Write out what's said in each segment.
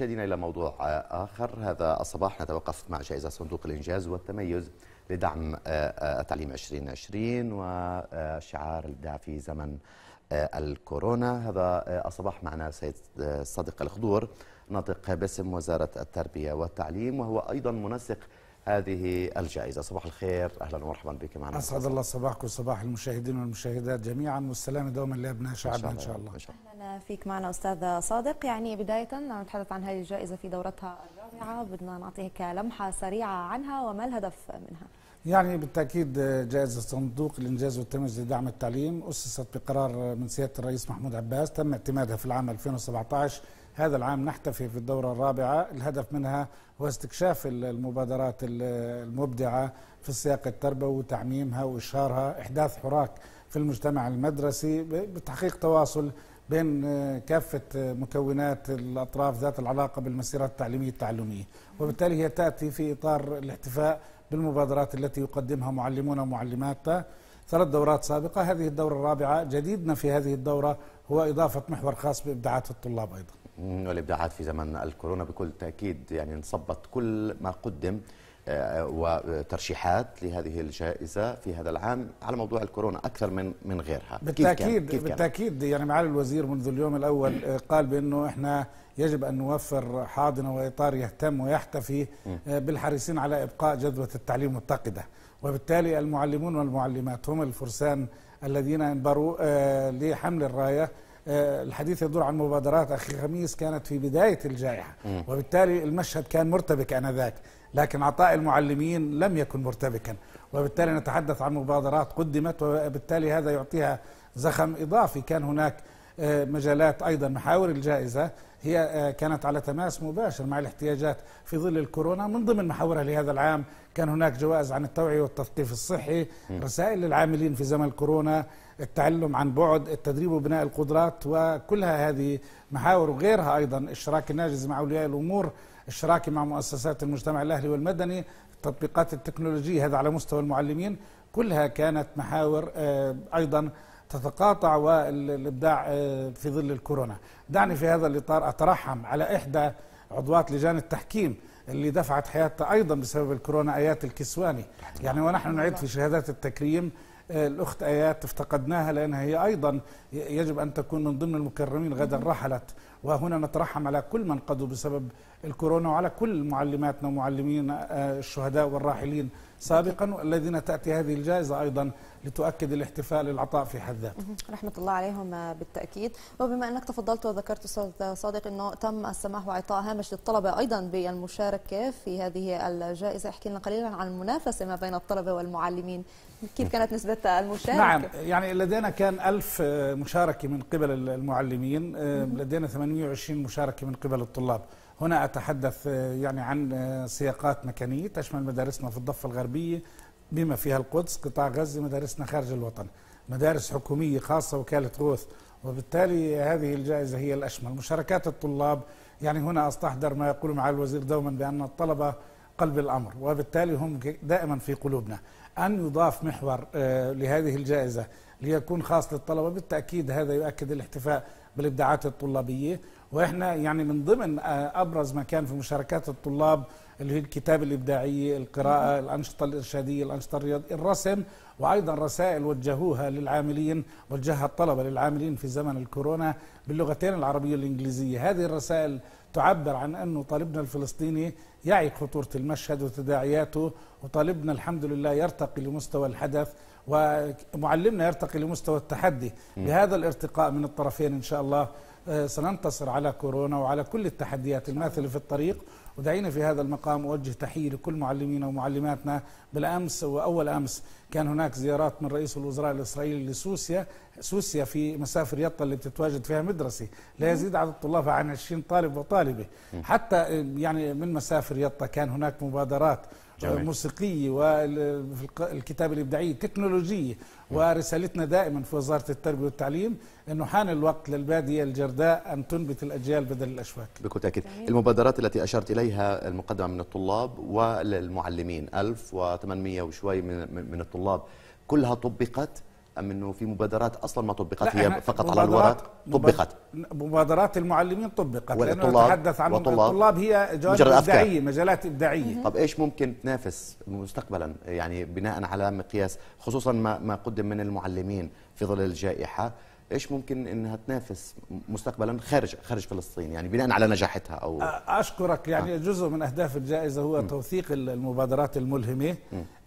مشاهدينا إلى موضوع آخر هذا الصباح نتوقف مع جائزة صندوق الإنجاز والتميز لدعم آه، آه، التعليم 2020 وشعار الإبداع في زمن آه، الكورونا هذا الصباح معنا سيد صادق الخضور ناطق باسم وزارة التربية والتعليم وهو أيضا منسق هذه الجائزة صباح الخير أهلا ومرحبا بك معنا أسعد الله صباحكم وصباح المشاهدين والمشاهدات جميعا والسلامة دوما لأبناء شعبنا إن شاء الله أهلا فيك معنا أستاذ صادق يعني بداية نتحدث عن هذه الجائزة في دورتها الرابعة بدنا نعطيك لمحة سريعة عنها وما الهدف منها يعني بالتأكيد جائزة صندوق الإنجاز والتميز لدعم التعليم أسست بقرار من سيادة الرئيس محمود عباس تم اعتمادها في العام 2017 هذا العام نحتفي في الدورة الرابعة الهدف منها هو استكشاف المبادرات المبدعة في السياق التربوي وتعميمها وإشهارها إحداث حراك في المجتمع المدرسي بتحقيق تواصل بين آه، كافة آه، مكونات الأطراف ذات العلاقة بالمسيرات التعليمية التعلمية وبالتالي هي تأتي في إطار الاحتفاء بالمبادرات التي يقدمها معلمون ومعلماتنا ثلاث دورات سابقة هذه الدورة الرابعة جديدنا في هذه الدورة هو إضافة محور خاص بإبداعات الطلاب أيضا والإبداعات في زمن الكورونا بكل تأكيد يعني انصبت كل ما قدم آه، وترشيحات لهذه الجائزة في هذا العام على موضوع الكورونا أكثر من من غيرها بالتأكيد كيف كان؟ كيف كان؟ بالتأكيد يعني معالي الوزير منذ اليوم الأول آه، قال بأنه إحنا يجب أن نوفر حاضنة وإطار يهتم ويحتفي آه، بالحريصين على إبقاء جذوة التعليم متقدة وبالتالي المعلمون والمعلمات هم الفرسان الذين انبروا آه، لحمل الرايه آه، الحديث يدور عن مبادرات اخي خميس كانت في بدايه الجائحه وبالتالي المشهد كان مرتبك انذاك لكن عطاء المعلمين لم يكن مرتبكا وبالتالي نتحدث عن مبادرات قدمت وبالتالي هذا يعطيها زخم اضافي كان هناك آه، مجالات ايضا محاور الجائزه هي آه، كانت على تماس مباشر مع الاحتياجات في ظل الكورونا من ضمن محاورها لهذا العام كان هناك جوائز عن التوعية والتثقيف الصحي رسائل للعاملين في زمن الكورونا التعلم عن بعد التدريب وبناء القدرات وكلها هذه محاور وغيرها أيضا الشراكة الناجز مع أولياء الأمور الشراكة مع مؤسسات المجتمع الأهلي والمدني التطبيقات التكنولوجية هذا على مستوى المعلمين كلها كانت محاور آه، أيضا تتقاطع والابداع آه، في ظل الكورونا دعني في هذا الاطار اترحم على احدى عضوات لجان التحكيم اللي دفعت حياتها ايضا بسبب الكورونا ايات الكسواني يعني ونحن نعيد في شهادات التكريم آه، الاخت ايات افتقدناها لانها هي ايضا يجب ان تكون من ضمن المكرمين غدا رحلت وهنا نترحم على كل من قضوا بسبب الكورونا وعلى كل معلماتنا ومعلمينا آه، الشهداء والراحلين سابقا والذين تأتي هذه الجائزة أيضا لتؤكد الاحتفال العطاء في حد ذاته رحمة الله عليهم بالتأكيد وبما أنك تفضلت وذكرت أستاذ صادق أنه تم السماح وإعطاء هامش للطلبة أيضا بالمشاركة في هذه الجائزة احكي لنا قليلا عن المنافسة ما بين الطلبة والمعلمين كيف كانت نسبة المشاركة؟ نعم يعني لدينا كان ألف مشاركة من قبل المعلمين لدينا 820 مشاركة من قبل الطلاب هنا أتحدث آه، يعني عن آه، سياقات مكانية تشمل مدارسنا في الضفة الغربية بما فيها القدس قطاع غزة مدارسنا خارج الوطن مدارس حكومية خاصة وكالة غوث وبالتالي هذه الجائزة هي الأشمل مشاركات الطلاب يعني هنا أستحضر ما يقول معالي الوزير دوما بأن الطلبة قلب الأمر وبالتالي هم دائما في قلوبنا أن يضاف محور آه، لهذه الجائزة ليكون خاص للطلبة بالتأكيد هذا يؤكد الاحتفاء بالابداعات الطلابيه واحنا يعني من ضمن آه، ابرز ما كان في مشاركات الطلاب اللي هي الكتاب الابداعي، القراءه، الانشطه الارشاديه، الانشطه الرياضيه، الرسم وايضا رسائل وجهوها للعاملين، وجهها الطلبه للعاملين في زمن الكورونا باللغتين العربيه والانجليزيه، هذه الرسائل تعبر عن انه طالبنا الفلسطيني يعي خطوره المشهد وتداعياته، وطالبنا الحمد لله يرتقي لمستوى الحدث ومعلمنا يرتقي لمستوى التحدي، بهذا الارتقاء من الطرفين ان شاء الله الله آه، سننتصر على كورونا وعلى كل التحديات الماثلة في الطريق ودعينا في هذا المقام أوجه تحية لكل معلمينا ومعلماتنا بالأمس وأول أمس كان هناك زيارات من رئيس الوزراء الإسرائيلي لسوسيا سوسيا في مسافة رياضة اللي بتتواجد فيها مدرسة لا يزيد عدد الطلاب عن 20 طالب وطالبة حتى آه، يعني من مسافة رياضة كان هناك مبادرات موسيقية والكتابة الإبداعية تكنولوجية ورسالتنا دائما في وزارة التربية والتعليم أنه حان الوقت للبادية الجرداء أن تنبت الأجيال بدل الأشواك بكل تأكيد المبادرات التي أشرت إليها المقدمة من الطلاب والمعلمين 1800 وشوي من الطلاب كلها طبقت ام انه في مبادرات اصلا ما طبقت هي فقط على الورق طبقت مبادرات المعلمين طبقت لانه نتحدث عن الطلاب هي جوانب ابداعيه مجالات ابداعيه طب ايش ممكن تنافس مستقبلا يعني بناء على مقياس خصوصا ما ما قدم من المعلمين في ظل الجائحه ايش ممكن انها تنافس مستقبلا خارج خارج فلسطين يعني بناء على نجاحتها او اشكرك يعني آه. جزء من اهداف الجائزه هو م. توثيق المبادرات الملهمه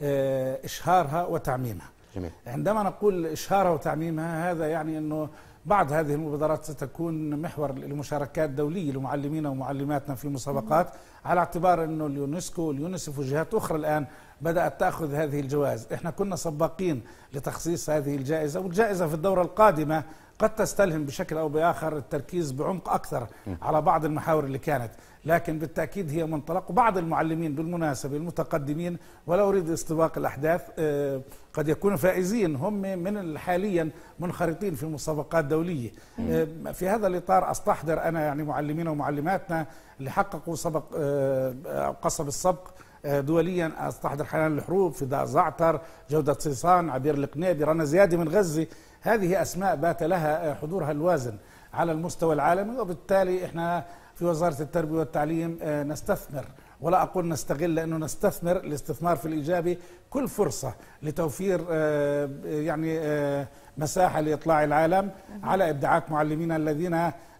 آه، اشهارها وتعميمها تمام. عندما نقول إشهارها وتعميمها هذا يعني أنه بعض هذه المبادرات ستكون محور لمشاركات دولية لمعلمين ومعلماتنا في المسابقات على اعتبار أنه اليونسكو واليونسف وجهات أخرى الآن بدأت تأخذ هذه الجوائز إحنا كنا سباقين لتخصيص هذه الجائزة والجائزة في الدورة القادمة قد تستلهم بشكل أو بآخر التركيز بعمق أكثر على بعض المحاور اللي كانت لكن بالتأكيد هي منطلق وبعض المعلمين بالمناسبة المتقدمين ولا أريد استباق الأحداث آه، قد يكونوا فائزين هم من حاليا منخرطين في مسابقات دولية آه، في هذا الإطار أستحضر أنا يعني معلمينا ومعلماتنا اللي حققوا سبق آه، قصب السبق دوليا استحضر حنان الحروب فداء زعتر جوده صيصان عبير القنيبي رنا زياده من غزه هذه أسماء بات لها حضورها الوازن على المستوى العالمي وبالتالي احنا في وزارة التربية والتعليم آه، نستثمر ولا أقول نستغل لأنه نستثمر الاستثمار في الإيجابي كل فرصة لتوفير آه، يعني آه، مساحة لإطلاع العالم على إبداعات معلمينا الذين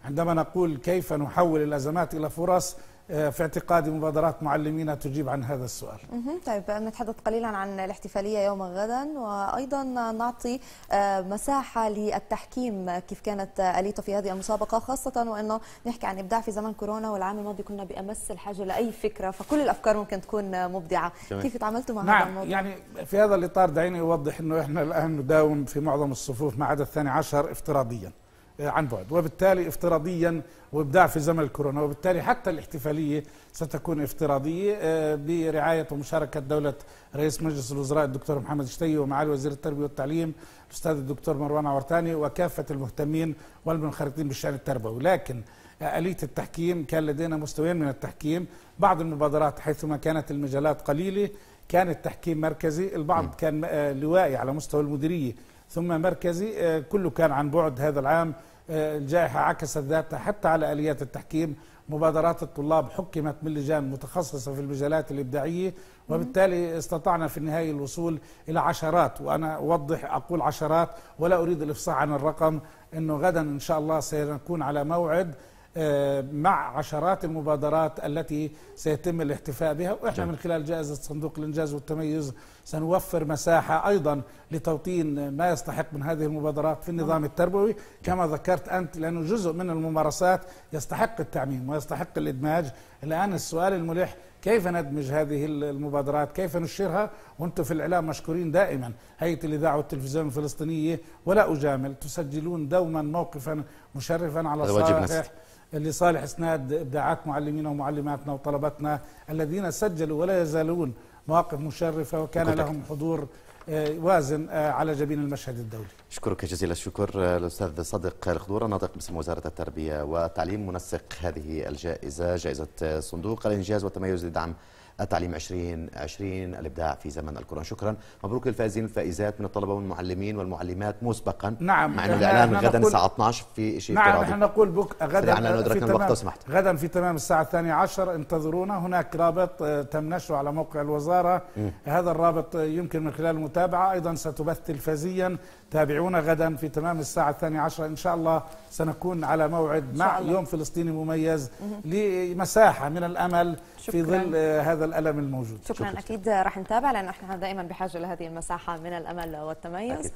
عندما نقول كيف نحول الأزمات إلى فرص آه، في اعتقادي مبادرات معلمينا تجيب عن هذا السؤال طيب نتحدث قليلا عن الاحتفالية يوم غدا وأيضا نعطي آه، مساحة للتحكيم كيف كانت آليته في هذه المسابقة خاصة وأنه نحكي عن إبداع في زمن كورونا والعام الماضي كنا بأمس الحاجة لأي فكرة فكل الأفكار ممكن تكون مبدعة جميل. كيف تعاملتوا مع نعم هذا الموضوع؟ يعني في هذا الإطار دعيني أوضح أنه إحنا الآن نداوم في معظم الصفوف ما عدا الثاني عشر افتراضيا آه، عن بعد وبالتالي افتراضيا وابداع في زمن الكورونا وبالتالي حتى الاحتفاليه ستكون افتراضيه آه، برعايه ومشاركه دوله رئيس مجلس الوزراء الدكتور محمد شتي ومعالي وزير التربيه والتعليم الاستاذ الدكتور مروان عورتاني وكافه المهتمين والمنخرطين بالشان التربوي لكن آه، آلية التحكيم كان لدينا مستويين من التحكيم بعض المبادرات حيثما كانت المجالات قليلة كان التحكيم مركزي البعض كان لوائي على مستوى المديرية ثم مركزي آه، كله كان عن بعد هذا العام آه، الجائحة عكست ذاتها حتى على آليات التحكيم مبادرات الطلاب حكمت من لجان متخصصة في المجالات الإبداعية وبالتالي استطعنا في النهاية الوصول إلى عشرات وأنا أوضح أقول عشرات ولا أريد الإفصاح عن الرقم أنه غدا إن شاء الله سنكون على موعد آه، مع عشرات المبادرات التي سيتم الاحتفاء بها وإحنا من خلال جائزة صندوق الإنجاز والتميز سنوفر مساحة أيضا لتوطين ما يستحق من هذه المبادرات في النظام التربوي كما ذكرت أنت لأنه جزء من الممارسات يستحق التعميم ويستحق الإدماج الآن السؤال الملح كيف ندمج هذه المبادرات كيف نشرها وانتم في الاعلام مشكورين دائما هيئه الاذاعه والتلفزيون الفلسطينيه ولا اجامل تسجلون دوما موقفا مشرفا على الصالح لصالح اسناد ابداعات معلمينا ومعلماتنا وطلبتنا الذين سجلوا ولا يزالون مواقف مشرفة وكان شكرا. لهم حضور آه، وازن آه، على جبين المشهد الدولي أشكرك جزيل الشكر آه، الأستاذ صادق الخضور ناطق باسم وزارة التربية والتعليم منسق هذه الجائزة جائزة صندوق الإنجاز والتميز لدعم التعليم 2020 الابداع في زمن الكورونا شكرا مبروك الفائزين الفائزات من الطلبه والمعلمين والمعلمات مسبقا نعم مع انه الاعلان غدا الساعه 12 في شيء نعم نحن نقول بك غدا في تمام سمحت. غدا في تمام الساعه الثانيه عشر انتظرونا هناك رابط آه، تم نشره على موقع الوزاره م. هذا الرابط آه، يمكن من خلال المتابعه ايضا ستبث تلفزيا تابعونا غدا في تمام الساعه الثانيه عشر ان شاء الله سنكون على موعد مع يوم فلسطيني مميز لمساحه من الامل في ظل هذا الألم الموجود شكرا, شكرا أكيد راح نتابع لأنه احنا دائما بحاجة لهذه المساحة من الأمل والتميز أكيد.